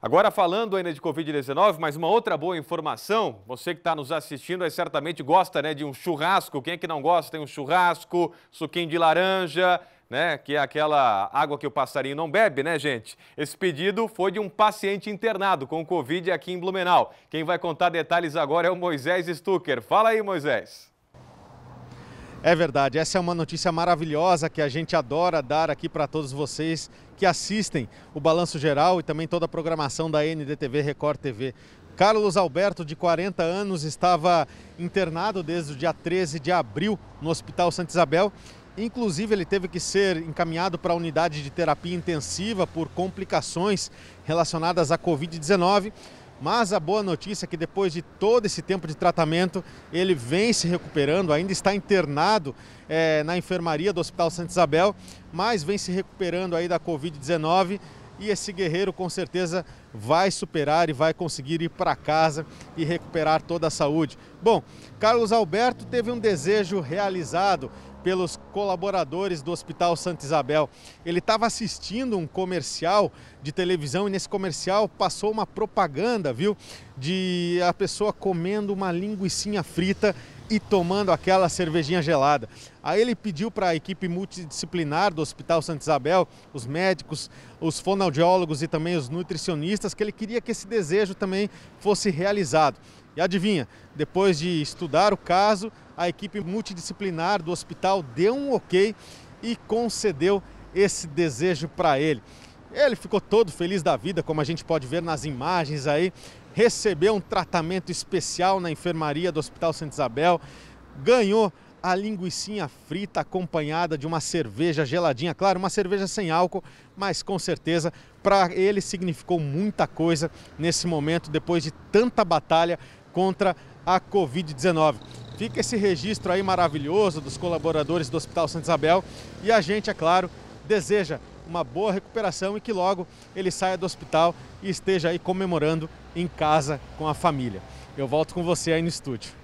Agora falando ainda de Covid-19, mas uma outra boa informação, você que está nos assistindo aí certamente gosta né, de um churrasco, quem é que não gosta tem um churrasco, suquinho de laranja, né, que é aquela água que o passarinho não bebe, né, gente? Esse pedido foi de um paciente internado com Covid aqui em Blumenau. Quem vai contar detalhes agora é o Moisés Stucker. Fala aí, Moisés. É verdade, essa é uma notícia maravilhosa que a gente adora dar aqui para todos vocês que assistem o Balanço Geral e também toda a programação da NDTV Record TV. Carlos Alberto, de 40 anos, estava internado desde o dia 13 de abril no Hospital Santa Isabel. Inclusive, ele teve que ser encaminhado para a unidade de terapia intensiva por complicações relacionadas à Covid-19. Mas a boa notícia é que depois de todo esse tempo de tratamento, ele vem se recuperando, ainda está internado é, na enfermaria do Hospital Santa Isabel, mas vem se recuperando aí da Covid-19 e esse guerreiro com certeza vai superar e vai conseguir ir para casa e recuperar toda a saúde. Bom, Carlos Alberto teve um desejo realizado pelos colaboradores do Hospital Santa Isabel. Ele estava assistindo um comercial de televisão e nesse comercial passou uma propaganda, viu, de a pessoa comendo uma linguiçinha frita e tomando aquela cervejinha gelada. Aí ele pediu para a equipe multidisciplinar do Hospital Santa Isabel, os médicos, os fonoaudiólogos e também os nutricionistas, que ele queria que esse desejo também fosse realizado. E adivinha, depois de estudar o caso, a equipe multidisciplinar do hospital deu um ok e concedeu esse desejo para ele. Ele ficou todo feliz da vida, como a gente pode ver nas imagens aí. Recebeu um tratamento especial na enfermaria do Hospital Santa Isabel. Ganhou a linguiçinha frita acompanhada de uma cerveja geladinha. Claro, uma cerveja sem álcool, mas com certeza para ele significou muita coisa nesse momento, depois de tanta batalha contra a Covid-19. Fica esse registro aí maravilhoso dos colaboradores do Hospital Santa Isabel e a gente, é claro, deseja uma boa recuperação e que logo ele saia do hospital e esteja aí comemorando em casa com a família. Eu volto com você aí no estúdio.